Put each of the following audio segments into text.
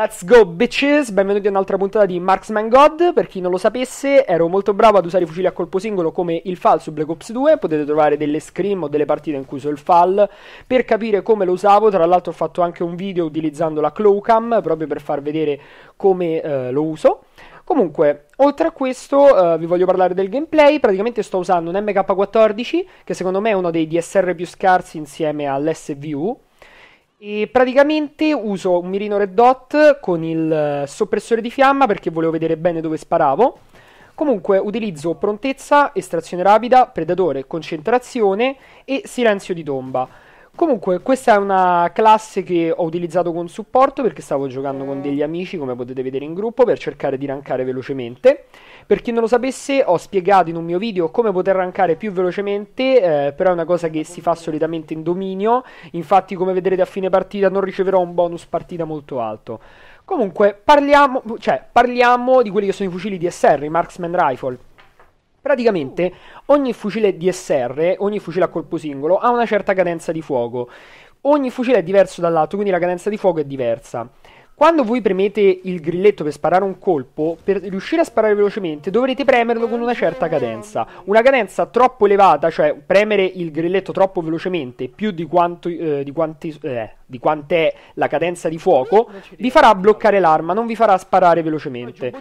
Let's go bitches, benvenuti a un'altra puntata di Marksman God, per chi non lo sapesse ero molto bravo ad usare i fucili a colpo singolo come il FAL su Black Ops 2, potete trovare delle scrim o delle partite in cui uso il FAL per capire come lo usavo, tra l'altro ho fatto anche un video utilizzando la Clowcam proprio per far vedere come eh, lo uso. Comunque, oltre a questo, eh, vi voglio parlare del gameplay. Praticamente sto usando un MK14, che secondo me è uno dei DSR più scarsi insieme all'SVU, e praticamente uso un mirino red dot con il eh, soppressore di fiamma perché volevo vedere bene dove sparavo. Comunque utilizzo prontezza, estrazione rapida, predatore, concentrazione e silenzio di tomba. Comunque, questa è una classe che ho utilizzato con supporto perché stavo giocando con degli amici, come potete vedere in gruppo, per cercare di rankare velocemente. Per chi non lo sapesse, ho spiegato in un mio video come poter rankare più velocemente, eh, però è una cosa che si fa solitamente in dominio, infatti come vedrete a fine partita non riceverò un bonus partita molto alto. Comunque, parliamo, cioè, parliamo di quelli che sono i fucili DSR, i Marksman Rifle. Praticamente ogni fucile DSR, ogni fucile a colpo singolo, ha una certa cadenza di fuoco. Ogni fucile è diverso dall'altro, quindi la cadenza di fuoco è diversa. Quando voi premete il grilletto per sparare un colpo, per riuscire a sparare velocemente dovrete premerlo con una certa cadenza. Una cadenza troppo elevata, cioè premere il grilletto troppo velocemente, più di, quanto, eh, di, quanti, eh, di quant'è la cadenza di fuoco, vi farà bloccare l'arma, non vi farà sparare velocemente.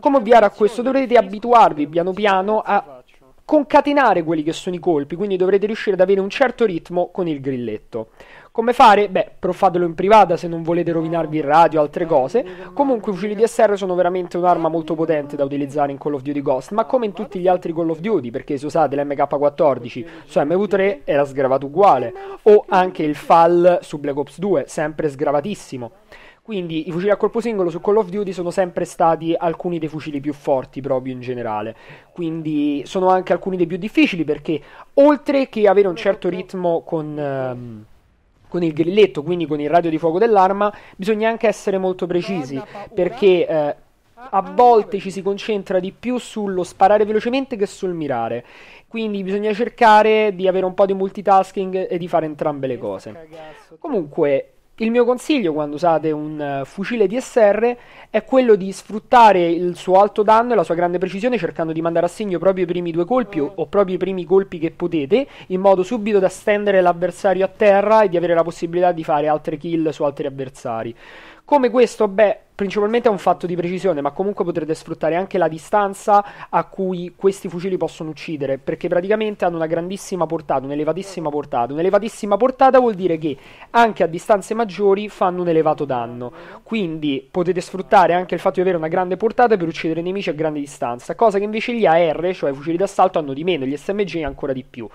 Come ovviare a questo dovrete abituarvi piano piano a concatenare quelli che sono i colpi, quindi dovrete riuscire ad avere un certo ritmo con il grilletto. Come fare? Beh, profatelo in privata se non volete rovinarvi il radio, altre cose. Comunque i fucili DSR sono veramente un'arma molto potente da utilizzare in Call of Duty Ghost, ma come in tutti gli altri Call of Duty, perché se usate l'MK14 su MV3 era sgravato uguale, o anche il FAL su Black Ops 2, sempre sgravatissimo. Quindi i fucili a colpo singolo su Call of Duty sono sempre stati alcuni dei fucili più forti proprio in generale. Quindi sono anche alcuni dei più difficili perché oltre che avere un certo ritmo con... Ehm, con il grilletto, quindi con il radio di fuoco dell'arma, bisogna anche essere molto precisi perché eh, ah, a ah, ah, volte ci si concentra di più sullo sparare velocemente che sul mirare. Quindi bisogna cercare di avere un po' di multitasking e di fare entrambe le cose. Comunque, il mio consiglio quando usate un eh, fucile DSR è quello di sfruttare il suo alto danno e la sua grande precisione cercando di mandare a segno proprio i primi due colpi mm. o proprio i primi colpi che potete in modo subito da stendere l'avversario a terra e di avere la possibilità di fare altre kill su altri avversari. Come questo, beh, principalmente è un fatto di precisione, ma comunque potrete sfruttare anche la distanza a cui questi fucili possono uccidere, perché praticamente hanno una grandissima portata, un'elevatissima portata. Un'elevatissima portata vuol dire che anche a distanze maggiori fanno un elevato danno, quindi potete sfruttare anche il fatto di avere una grande portata per uccidere nemici a grande distanza, cosa che invece gli AR, cioè i fucili d'assalto, hanno di meno, gli SMG ancora di più.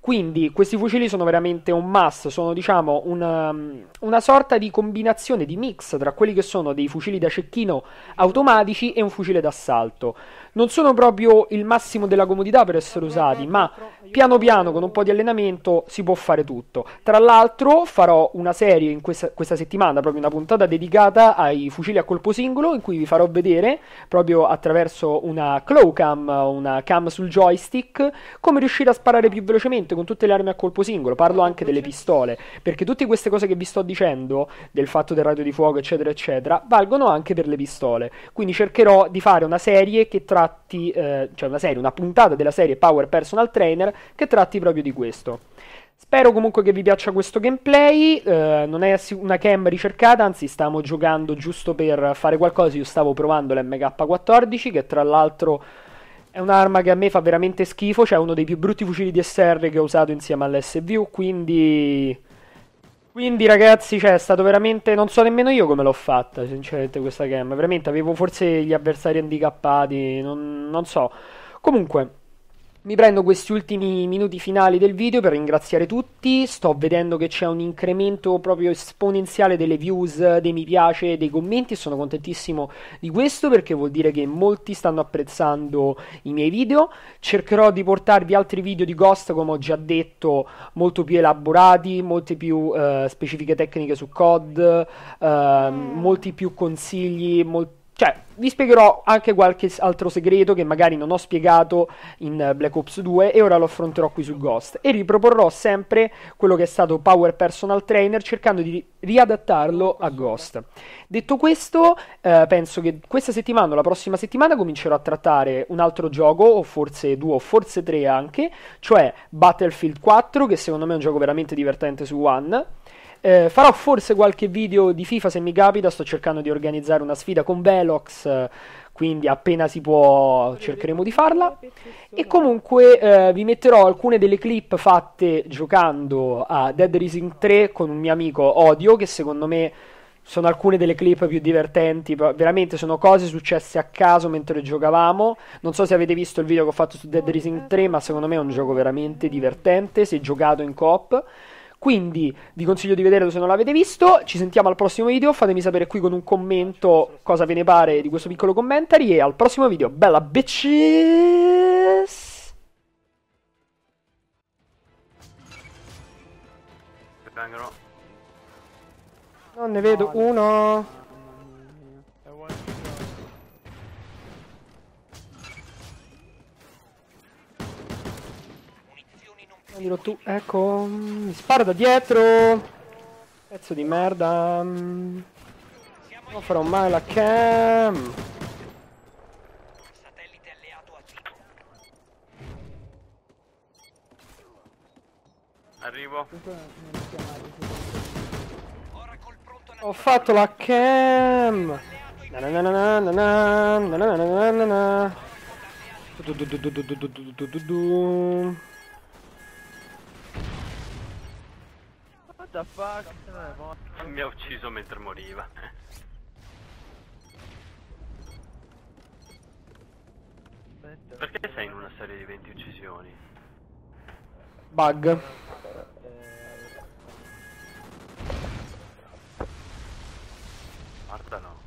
Quindi questi fucili sono veramente un must, sono diciamo una, um, una, sorta di combinazione, di mix tra quelli che sono dei fucili da cecchino automatici e un fucile d'assalto. Non sono proprio il massimo della comodità per essere usati, ma piano piano con un po' di allenamento si può fare tutto. Tra l'altro farò una serie in questa, questa settimana, proprio una puntata dedicata ai fucili a colpo singolo, in cui vi farò vedere, proprio attraverso una claw cam, una cam sul joystick, come riuscire a sparare più velocemente potenzialmente con tutte le armi a colpo singolo, parlo anche delle pistole, perché tutte queste cose che vi sto dicendo, del fatto del radio di fuoco, eccetera, eccetera, valgono anche per le pistole. Quindi cercherò di fare una serie che tratti, eh, cioè una serie, una puntata della serie Power Personal Trainer che tratti proprio di questo. Spero comunque che vi piaccia questo gameplay, eh, non è una cam ricercata, anzi stiamo giocando giusto per fare qualcosa, io stavo provando l'MK14 che tra l'altro è un'arma che a me fa veramente schifo, cioè uno dei più brutti fucili DSR che ho usato insieme all'SVU. quindi... Quindi ragazzi, cioè, è stato veramente... Non so nemmeno io come l'ho fatta, sinceramente, questa game. Veramente, avevo forse gli avversari handicappati, non, non so. Comunque, mi prendo questi ultimi minuti finali del video per ringraziare tutti, sto vedendo che c'è un incremento proprio esponenziale delle views, dei mi piace, dei commenti e sono contentissimo di questo perché vuol dire che molti stanno apprezzando i miei video. Cercherò di portarvi altri video di Ghost come ho già detto, molto più elaborati, molte più eh, specifiche tecniche su COD, eh, molti più consigli, molti cioè, vi spiegherò anche qualche altro segreto che magari non ho spiegato in Black Ops 2 e ora lo affronterò qui su Ghost. E riproporrò sempre quello che è stato Power Personal Trainer cercando di riadattarlo a Ghost. Detto questo, eh, penso che questa settimana o la prossima settimana comincerò a trattare un altro gioco, o forse due, o forse tre anche, cioè Battlefield 4, che secondo me è un gioco veramente divertente su One eh, farò forse qualche video di FIFA se mi capita, sto cercando di organizzare una sfida con Velox, eh, quindi appena si può cercheremo di farla e comunque eh, vi metterò alcune delle clip fatte giocando a Dead Rising 3 con un mio amico Odio che secondo me sono alcune delle clip più divertenti veramente sono cose successe a caso mentre giocavamo non so se avete visto il video che ho fatto su Dead Rising 3 ma secondo me è un gioco veramente divertente se giocato in coop quindi vi consiglio di vederlo se non l'avete visto. Ci sentiamo al prossimo video. Fatemi sapere qui con un commento cosa ve ne pare di questo piccolo commentary. E al prossimo video. Bella bitches! Non ne vedo uno. Prendilo tu, ecco. Mi spara da dietro. Pezzo di merda. Non farò mai la cam. Arrivo. Ho fatto la cam. Na the fuck? Mi ha ucciso mentre moriva. Perché sei in una serie di 20 uccisioni? Bug. Guarda no.